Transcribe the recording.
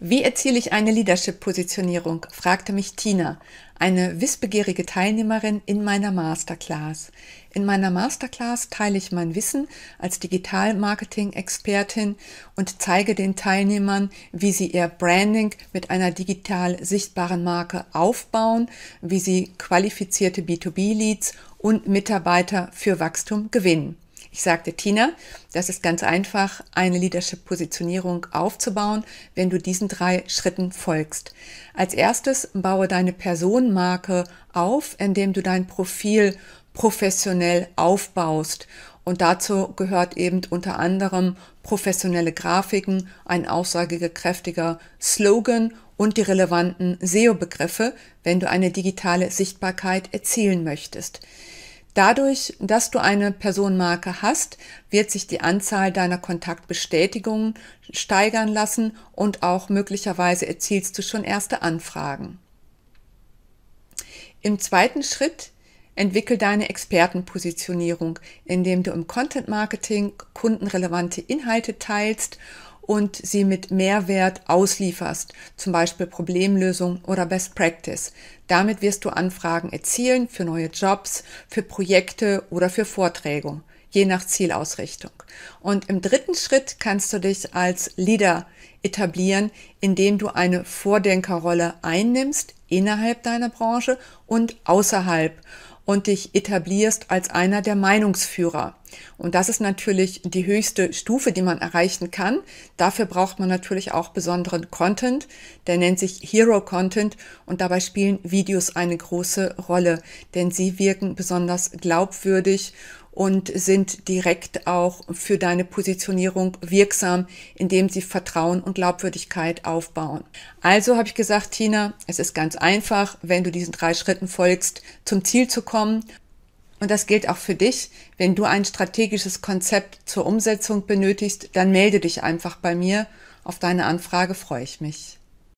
Wie erziele ich eine Leadership-Positionierung? fragte mich Tina, eine wissbegierige Teilnehmerin in meiner Masterclass. In meiner Masterclass teile ich mein Wissen als Digital-Marketing-Expertin und zeige den Teilnehmern, wie sie ihr Branding mit einer digital sichtbaren Marke aufbauen, wie sie qualifizierte B2B-Leads und Mitarbeiter für Wachstum gewinnen. Ich sagte Tina, das ist ganz einfach, eine Leadership-Positionierung aufzubauen, wenn du diesen drei Schritten folgst. Als erstes baue deine Personenmarke auf, indem du dein Profil professionell aufbaust. Und dazu gehört eben unter anderem professionelle Grafiken, ein aussagekräftiger Slogan und die relevanten SEO-Begriffe, wenn du eine digitale Sichtbarkeit erzielen möchtest. Dadurch, dass du eine Personenmarke hast, wird sich die Anzahl deiner Kontaktbestätigungen steigern lassen und auch möglicherweise erzielst du schon erste Anfragen. Im zweiten Schritt entwickel deine Expertenpositionierung, indem du im Content Marketing kundenrelevante Inhalte teilst und sie mit Mehrwert auslieferst, zum Beispiel Problemlösung oder Best Practice. Damit wirst du Anfragen erzielen für neue Jobs, für Projekte oder für Vorträge, je nach Zielausrichtung. Und im dritten Schritt kannst du dich als Leader etablieren, indem du eine Vordenkerrolle einnimmst innerhalb deiner Branche und außerhalb und dich etablierst als einer der Meinungsführer. Und das ist natürlich die höchste Stufe, die man erreichen kann. Dafür braucht man natürlich auch besonderen Content. Der nennt sich Hero Content und dabei spielen Videos eine große Rolle, denn sie wirken besonders glaubwürdig und sind direkt auch für deine Positionierung wirksam, indem sie Vertrauen und Glaubwürdigkeit aufbauen. Also habe ich gesagt, Tina, es ist ganz einfach, wenn du diesen drei Schritten folgst, zum Ziel zu kommen und das gilt auch für dich. Wenn du ein strategisches Konzept zur Umsetzung benötigst, dann melde dich einfach bei mir. Auf deine Anfrage freue ich mich.